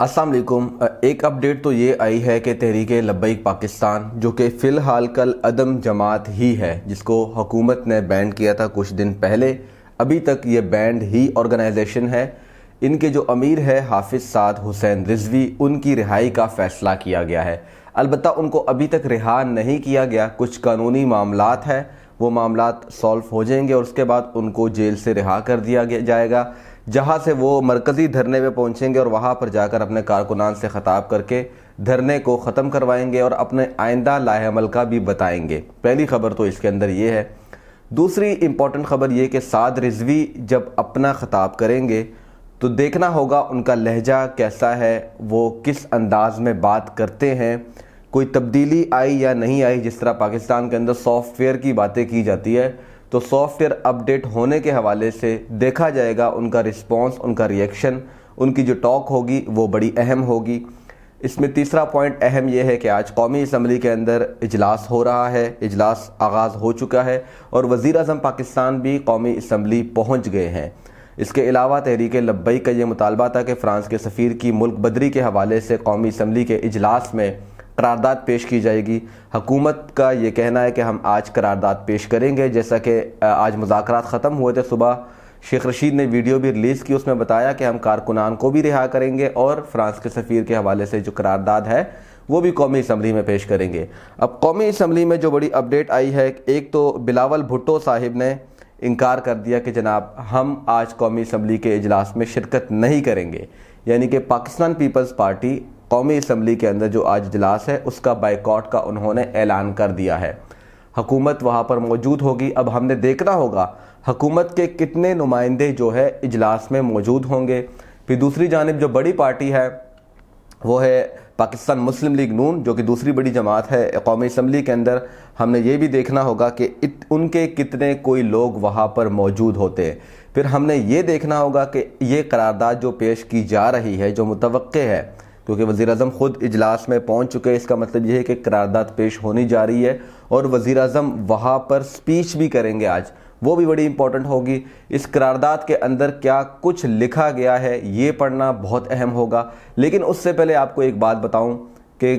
असल एक अपडेट तो ये आई है कि तहरीक लब्बैक पाकिस्तान जो कि फ़िलहाल कल अदम जमात ही है जिसको हुकूमत ने बैंड किया था कुछ दिन पहले अभी तक ये बैंड ही ऑर्गेनाइजेशन है इनके जो अमीर है हाफिज साद हुसैन रिजवी उनकी रिहाई का फ़ैसला किया गया है अलबत् उनको अभी तक रिहा नहीं किया गया कुछ कानूनी मामला है वो मामला सॉल्व हो जाएंगे और उसके बाद उनको जेल से रिहा कर दिया जाएगा जहां से वो मरकज़ी धरने में पहुंचेंगे और वहां पर जाकर अपने कारकुनान से ख़ताब करके धरने को ख़त्म करवाएंगे और अपने आइंदा लाहेमल का भी बताएंगे पहली खबर तो इसके अंदर ये है दूसरी इम्पॉर्टेंट खबर ये कि साद रिजवी जब अपना ख़ताब करेंगे तो देखना होगा उनका लहजा कैसा है वो किस अंदाज़ में बात करते हैं कोई तब्दीली आई या नहीं आई जिस तरह पाकिस्तान के अंदर सॉफ्टवेयर की बातें की जाती है तो सॉफ्टवेयर अपडेट होने के हवाले से देखा जाएगा उनका रिस्पॉन्स उनका रिएक्शन उनकी जो टॉक होगी वो बड़ी अहम होगी इसमें तीसरा पॉइंट अहम यह है कि आज कौमी इसम्बली के अंदर इजलास हो रहा है इजलास आगाज़ हो चुका है और वज़ी अजम पाकिस्तान भी कौमी इसम्बली पहुँच गए हैं इसके अलावा तहरीक लब्बई का ये मुतालबा था कि फ़्रांस के सफ़ीर की मुल्क बदरी के हवाले से कौमी इसम्बली के अजलास में करारदाद पेश की जाएगी हकूमत का ये कहना है कि हम आज करारदाद पेश करेंगे जैसा कि आज मुजाकर ख़त्म हुए थे सुबह शेख रशीद ने वीडियो भी रिलीज़ की उसमें बताया कि हम कारकुनान को भी रिहा करेंगे और फ्रांस के सफ़ीर के हवाले से जो करारदाद है वो भी कौमी इसम्बली में पेश करेंगे अब कौमी इसम्बली में जो बड़ी अपडेट आई है एक तो बिलावल भुट्टो साहिब ने इनकार कर दिया कि जनाब हम आज कौमी इसम्बली के अजलास में शिरकत नहीं करेंगे यानी कि पाकिस्तान पीपल्स पार्टी कौमी इसम्बली के अंदर जो आज इजलास है उसका बाइकॉट का उन्होंने ऐलान कर दिया है हकूमत वहाँ पर मौजूद होगी अब हमने देखना होगा हकूमत के कितने नुमाइंदे जो है इजलास में मौजूद होंगे फिर दूसरी जानब जो बड़ी पार्टी है वो है पाकिस्तान मुस्लिम लीग नून जो कि दूसरी बड़ी जमात है कौमी इसम्बली के अंदर हमने ये भी देखना होगा कि इत, उनके कितने कोई लोग वहाँ पर मौजूद होते हैं फिर हमने ये देखना होगा कि ये करारदाद जो पेश की जा रही है जो मुतवक़ है क्योंकि वजीर अजम ख़ुद इजलास में पहुंच चुके हैं इसका मतलब यह है कि करारदाद पेश होनी जा रही है और वज़ी अजम वहाँ पर स्पीच भी करेंगे आज वो भी बड़ी इंपॉर्टेंट होगी इस करारदाद के अंदर क्या कुछ लिखा गया है ये पढ़ना बहुत अहम होगा लेकिन उससे पहले आपको एक बात बताऊं कि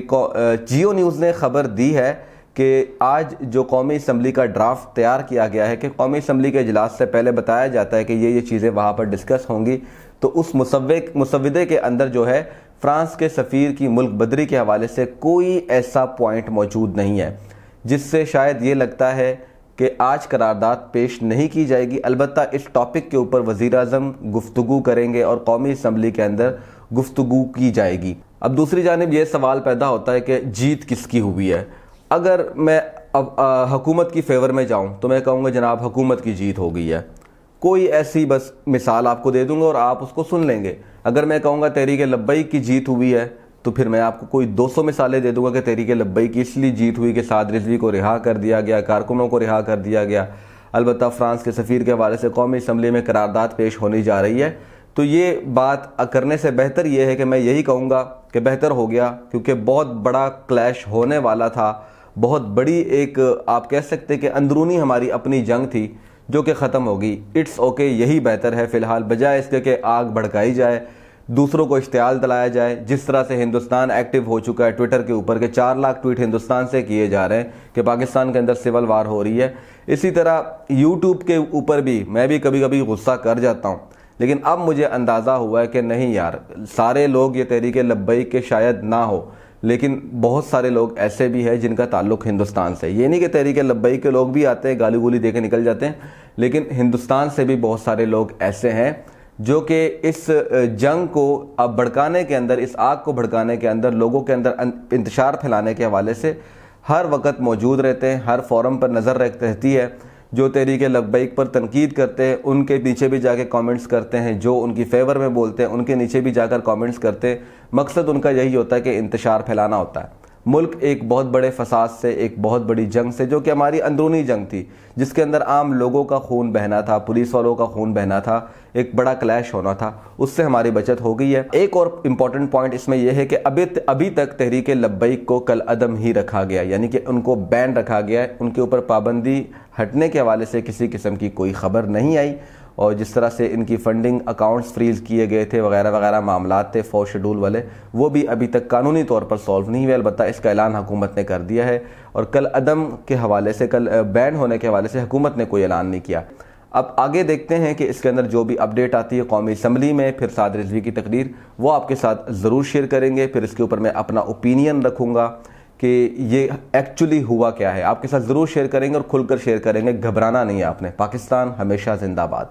जियो न्यूज़ ने ख़बर दी है कि आज जो कौमी असम्बली का ड्राफ्ट तैयार किया गया है कि कौमी असम्बली के अजलास से पहले बताया जाता है कि ये ये चीज़ें वहाँ पर डिस्कस होंगी तो उस मुसवे मुसवदे के अंदर जो है फ्रांस के सफ़ीर की मुल्क बदरी के हवाले से कोई ऐसा पॉइंट मौजूद नहीं है जिससे शायद ये लगता है कि आज करारदाद पेश नहीं की जाएगी अलबत् इस टॉपिक के ऊपर वज़ी अजम गुफ्तु करेंगे और कौमी असम्बली के अंदर गुफ्तु की जाएगी अब दूसरी जानब यह सवाल पैदा होता है कि जीत किसकी हुई है अगर मैं अब हकूमत की फेवर में जाऊं तो मैं कहूँगा जनाब हकूमत की जीत हो गई है कोई ऐसी बस मिसाल आपको दे दूंगा और आप उसको सुन लेंगे अगर मैं कहूँगा तहरीक लब्बई की जीत हुई है तो फिर मैं आपको कोई 200 मिसालें दे दूंगा कि तहरीक लब्बई की इसलिए जीत हुई कि साद रिजवी को रिहा कर दिया गया कारकुनों को रिहा कर दिया गया अलबत् फ्रांस के सफ़ीर के हवाले से कौमी इसम्बली में करारदाद पेश होनी जा रही है तो ये बात करने से बेहतर ये है कि मैं यही कहूँगा कि बेहतर हो गया क्योंकि बहुत बड़ा क्लैश होने वाला था बहुत बड़ी एक आप कह सकते कि अंदरूनी हमारी अपनी जंग थी जो कि ख़त्म होगी इट्स ओके यही बेहतर है फ़िलहाल बजाय इसके कि आग भड़काई जाए दूसरों को इश्तियाल दिलाया जाए जिस तरह से हिंदुस्तान एक्टिव हो चुका है ट्विटर के ऊपर के चार लाख ट्वीट हिंदुस्तान से किए जा रहे हैं कि पाकिस्तान के अंदर सिविल वार हो रही है इसी तरह यूट्यूब के ऊपर भी मैं भी कभी कभी गुस्सा कर जाता हूँ लेकिन अब मुझे अंदाज़ा हुआ है कि नहीं यार सारे लोग ये तहरीक लब्बई के शायद ना हो लेकिन बहुत सारे लोग ऐसे भी हैं जिनका ताल्लुक हिंदुस्तान से ये नहीं कि तहरीक लब्बई के लोग भी आते हैं गाली गुली दे के निकल जाते हैं लेकिन हिंदुस्तान से भी बहुत सारे लोग ऐसे हैं जो कि इस जंग को अब भड़काने के अंदर इस आग को भड़काने के अंदर लोगों के अंदर अं, इंतशार फैलाने के हवाले से हर वक्त मौजूद रहते हैं हर फोरम पर नज़र रहती है जो तहरीक लगबैक पर तनकीद करते हैं उनके पीछे भी जाकर कमेंट्स करते हैं जो उनकी फेवर में बोलते हैं उनके नीचे भी जाकर कमेंट्स करते हैं मकसद उनका यही होता है कि इंतशार फैलाना होता है मुल्क एक बहुत बड़े फसाद से एक बहुत बड़ी जंग से जो कि हमारी अंदरूनी जंग थी जिसके अंदर आम लोगों का खून बहना था पुलिस वालों का खून बहना था एक बड़ा क्लैश होना था उससे हमारी बचत हो गई है एक और इम्पॉर्टेंट पॉइंट इसमें यह है कि अभी अभी तक तहरीक लब्बैक को कल अदम ही रखा गया यानी कि उनको बैन रखा गया है उनके ऊपर पाबंदी हटने के हवाले से किसी किस्म की कोई ख़बर नहीं आई और जिस तरह से इनकी फ़ंडिंग अकाउंट्स फ्रीज़ किए गए थे वगैरह वगैरह मामला थे फोर शेड्यूल वाले वो भी अभी तक कानूनी तौर पर सॉल्व नहीं हुए अलबत्त इसका ऐलान हुकूमत ने कर दिया है और कल अदम के हवाले से कल बैन होने के हवाले से हुकूमत ने कोई ऐलान नहीं किया अब आगे देखते हैं कि इसके अंदर जो भी अपडेट आती है कौमी असम्बली में फिर साद रिजवी की तकरीर वो आपके साथ ज़रूर शेयर करेंगे फिर इसके ऊपर मैं अपना ओपिनियन रखूँगा कि ये एक्चुअली हुआ क्या है आपके साथ ज़रूर शेयर करेंगे और खुलकर शेयर करेंगे घबराना नहीं है आपने पाकिस्तान हमेशा जिंदाबाद